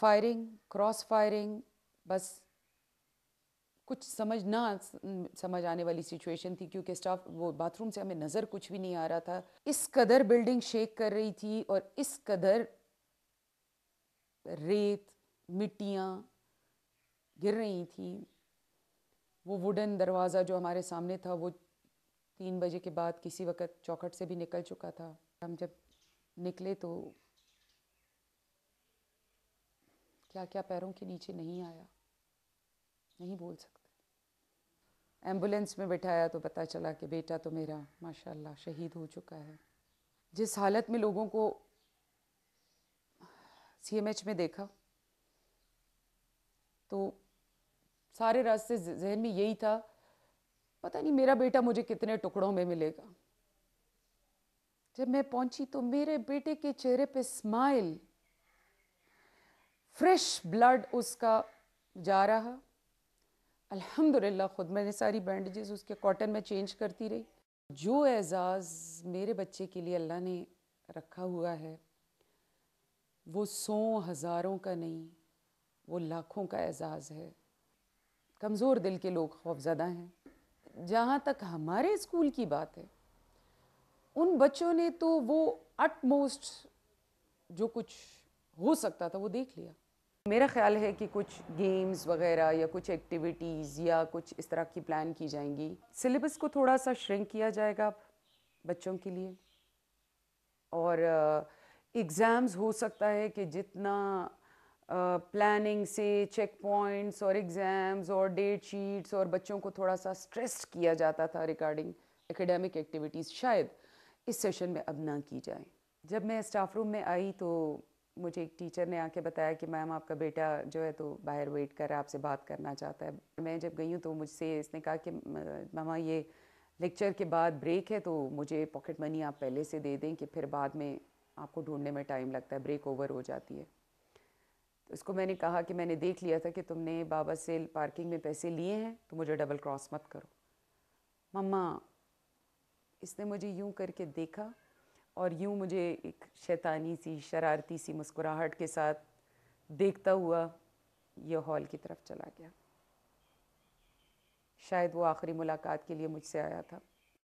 firing cross firing بس کچھ سمجھ نہ سمجھ آنے والی تھی کیونکہ وہ سے ہمیں نظر کچھ بھی نہیں آ رہا تھا اس قدر بلڈنگ شیک کر رہی تھی اور اس قدر ریت مٹیاں گر رہی تھیں وہ ووڈن دروازہ جو ہمارے سامنے تھا وہ تین بجے کے بعد کسی وقت چوکھٹ سے بھی نکل چکا تھا ہم جب نکلے تو کیا کیا پیروں کے نیچے نہیں آیا نہیں بول سکتے ایمبولینس میں بٹھایا تو پتا چلا کہ بیٹا تو میرا ماشاء اللہ شہید ہو چکا ہے جس حالت میں لوگوں کو سی ایم ایچ میں دیکھا تو سارے راستے ذہن میں یہی تھا پتہ نہیں میرا بیٹا مجھے کتنے ٹکڑوں میں ملے گا جب میں پہنچی تو میرے بیٹے کے چہرے پہ اسمائل فریش بلڈ اس کا جا رہا الحمد للہ خود نے ساری بینڈیجز اس کے کاٹن میں چینج کرتی رہی جو اعزاز میرے بچے کے لیے اللہ نے رکھا ہوا ہے وہ سو ہزاروں کا نہیں وہ لاکھوں کا اعزاز ہے کمزور دل کے لوگ خوفزدہ ہیں جہاں تک ہمارے اسکول کی بات ہے ان بچوں نے تو وہ اٹ موسٹ جو کچھ ہو سکتا تھا وہ دیکھ لیا میرا خیال ہے کہ کچھ گیمز وغیرہ یا کچھ ایکٹیویٹیز یا کچھ اس طرح کی پلان کی جائیں گی سلیبس کو تھوڑا سا شرنک کیا جائے گا بچوں کے لیے اور اگزامز ہو سکتا ہے کہ جتنا پلاننگ سے چیک پوائنٹس اور ایگزامز اور ڈیٹ شیٹس اور بچوں کو تھوڑا سا سٹریس کیا جاتا تھا ریگارڈنگ اکیڈیمک ایکٹیویٹیز شاید اس سیشن میں اب نہ کی جائیں جب میں اسٹاف روم میں آئی تو مجھے ایک ٹیچر نے آ کے بتایا کہ میم آپ کا بیٹا جو ہے تو باہر ویٹ کر رہا ہے آپ سے بات کرنا چاہتا ہے میں جب گئی ہوں تو مجھ سے اس نے کہا کہ ماما یہ لیکچر کے بعد بریک ہے تو مجھے پاکٹ منی آپ پہلے سے دے دیں کہ پھر بعد میں آپ کو ڈھونڈنے میں ٹائم لگتا ہے بریک اوور ہو جاتی ہے تو اس کو میں نے کہا کہ میں نے دیکھ لیا تھا کہ تم نے بابا سے پارکنگ میں پیسے لیے ہیں تو مجھے ڈبل کراس مت کرو مما اس نے مجھے یوں کر کے دیکھا اور یوں مجھے ایک شیطانی سی شرارتی سی مسکراہٹ کے ساتھ دیکھتا ہوا یہ ہال کی طرف چلا گیا شاید وہ آخری ملاقات کے لیے مجھ سے آیا تھا